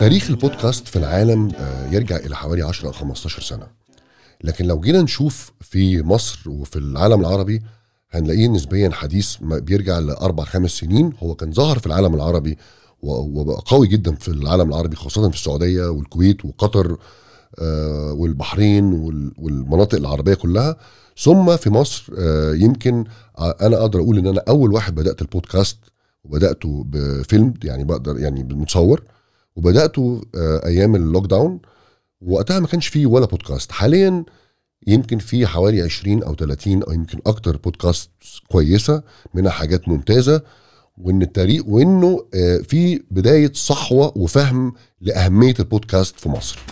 تاريخ البودكاست في العالم آه، يرجع إلى حوالي 10 أو 15 سنة لكن لو جينا نشوف في مصر وفي العالم العربي هنلاقيه نسبيا حديث بيرجع لأربع خمس سنين هو كان ظهر في العالم العربي وبقى قوي جدا في العالم العربي خاصة في السعودية والكويت وقطر آه، والبحرين والمناطق العربيه كلها ثم في مصر آه، يمكن آه، انا اقدر اقول ان انا اول واحد بدات البودكاست وبداته بفيلم يعني بقدر يعني بالمتصور وبداته ايام اللوك داون وقتها ما كانش فيه ولا بودكاست حاليا يمكن في حوالي 20 او 30 او يمكن اكتر بودكاست كويسه منها حاجات ممتازه وان التاريخ وانه في بدايه صحوه وفهم لاهميه البودكاست في مصر